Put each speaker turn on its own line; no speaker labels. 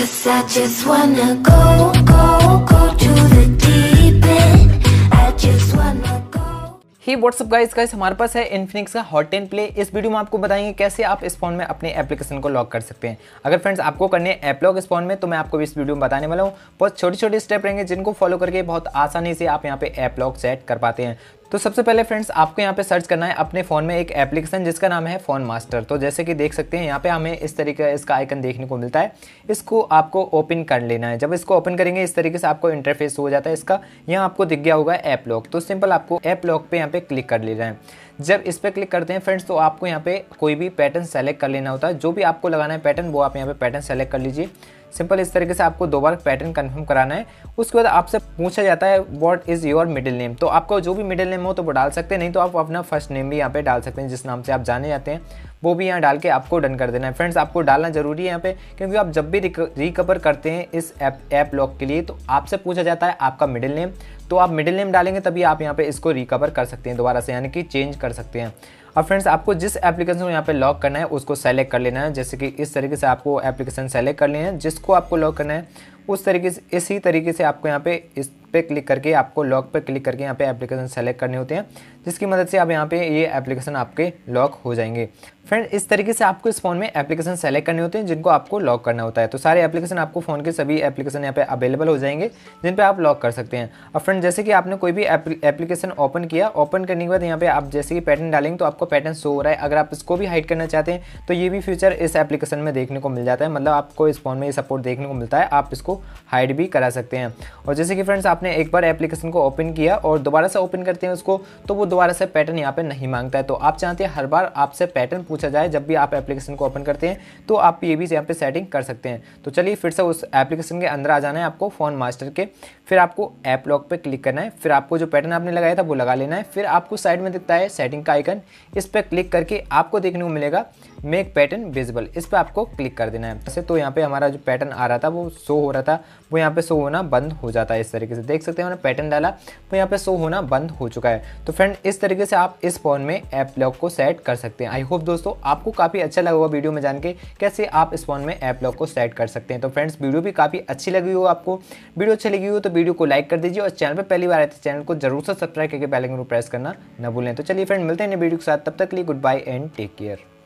Cause I just wanna go, go, go to the deep end I just wanna what's up guys guys हमारे पास है Infinix का Hot ten Play इस video में आपको बताएंगे कैसे आप इस फोन में अपने एप्लीकेशन को लॉक कर सकते हैं अगर फ्रेंड्स आपको करने ऐप लॉक इस फोन में तो मैं आपको इस वीडियो में बताने वाला हूँ बहुत छोटे छोटे स्टेप रहेंगे जिनको फॉलो करके बहुत आसानी से आप यहाँ पे ऐप लॉक सेट कर पाते हैं तो सबसे पहले फ्रेंड्स आपको यहाँ पे सर्च करना है अपने फ़ोन में एक एप्लीकेशन जिसका नाम है फ़ोन मास्टर तो जैसे कि देख सकते हैं यहाँ पे हमें इस तरीके का इसका आइकन देखने को मिलता है इसको आपको ओपन कर लेना है जब इसको ओपन करेंगे इस तरीके से आपको इंटरफेस हो जाता है इसका यहाँ आपको दिख गया होगा ऐप लॉक तो सिंपल आपको ऐप लॉक पर यहाँ पर क्लिक कर लेना है जब इस पर क्लिक करते हैं फ्रेंड्स तो आपको यहाँ पे कोई भी पैटर्न सेलेक्ट कर लेना होता है जो भी आपको लगाना है पैटर्न वो आप यहाँ पे पैटर्न सेलेक्ट कर लीजिए सिंपल इस तरीके से आपको दो बार पैटर्न कन्फर्म कराना है उसके बाद आपसे पूछा जाता है what is your middle name तो आपका जो भी मिडिल नेम हो तो वो डाल सकते हैं नहीं तो आप अपना फर्स्ट नेम भी यहाँ पे डाल सकते हैं जिस नाम से आप जाने जाते हैं वो भी यहाँ डाल के आपको डन कर देना है फ्रेंड्स आपको डालना जरूरी है यहाँ पे क्योंकि आप जब भी रिकवर करते हैं इस ऐप ऐप लॉक के लिए तो आपसे पूछा जाता है आपका मिडिल नेम तो आप मिडिल नेम डालेंगे तभी आप यहाँ पे इसको रिकवर कर सकते हैं दोबारा से यानी कि चेंज कर सकते हैं अब फ्रेंड्स आपको जिस एप्लीकेशन को यहाँ पे लॉक करना है उसको सेलेक्ट कर लेना है जैसे कि इस तरीके से आपको एप्लीकेशन सेलेक्ट कर लेना है जिसको आपको लॉक करना है उस तरीके से इसी तरीके से आपको यहाँ पे इस पे क्लिक करके आपको लॉक पे क्लिक करके यहाँ पे एप्लीकेशन सेलेक्ट करने होते हैं जिसकी मदद से आप यहाँ पे ये एप्लीकेशन आपके लॉक हो जाएंगे फ्रेंड इस तरीके से आपको इस फोन में एप्लीकेशन सेलेक्ट करने होते हैं जिनको आपको लॉक करना होता है तो सारे एप्लीकेशन आपको फोन के सभी एप्लीकेशन यहाँ पे अवेलेबल हो जाएंगे जिन पे आप लॉक कर सकते हैं और फ्रेंड जैसे कि आपने कोई भी एप्लीकेशन ओपन किया ओपन करने के बाद यहाँ पे आप जैसे कि पैटर्न डालेंगे तो आपको पैटर्न शो हो रहा है अगर आप इसको भी हाइड करना चाहते हैं तो ये भी फीचर इस एप्लीकेशन में देखने को मिल जाता है मतलब आपको इस फोन में ये सपोर्ट देखने को मिलता है आप इसको हाइड भी करा सकते हैं और जैसे कि फ्रेंड्स आपने एक बार एप्लीकेशन को ओपन किया और दोबारा से ओपन करते हैं उसको तो वो दोबारा से पैटर्न यहाँ पर नहीं मांगता है तो आप चाहते हैं हर बार आपसे पैटर्न पूछ पूछा जाए जब भी आप एप्लीकेशन को ओपन करते हैं तो आप ये भी यहाँ पे सेटिंग कर सकते हैं तो चलिए फिर से उस एप्लीकेशन के अंदर आ जाना है आपको फ़ोन मास्टर के फिर आपको ऐप लॉक पर क्लिक करना है फिर आपको जो पैटर्न आपने लगाया था वो लगा लेना है फिर आपको साइड में दिखता है सेटिंग का आइकन इस पर क्लिक करके आपको देखने को मिलेगा मेक पैटर्न विजिबल इस पर आपको क्लिक कर देना है वैसे तो यहाँ पे हमारा जो पैटर्न आ रहा था वो शो हो रहा था वो यहाँ पे शो होना बंद हो जाता है इस तरीके से देख सकते हैं हमने पैटर्न डाला वो यहाँ पे शो होना बंद हो चुका है तो फ्रेंड इस तरीके से आप इस फोन में ऐप लॉक को सेट कर सकते हैं आई होप दोस्तों आपको काफ़ी अच्छा लगा हुआ वीडियो में जान के कैसे आप इस फोन में ऐप लॉक को सेट कर सकते हैं तो फ्रेंड्स वीडियो भी काफ़ी अच्छी लगी हो आपको वीडियो अच्छी लगी हो तो वीडियो को लाइक कर दीजिए और चैनल पर पहली बार आए थे तो चैनल को जरूर से सब्सक्राइब करके पहले प्रेस करना न भूलें तो चलिए फ्रेंड मिलते हैं वीडियो के साथ तब तक लिए goodbye and take care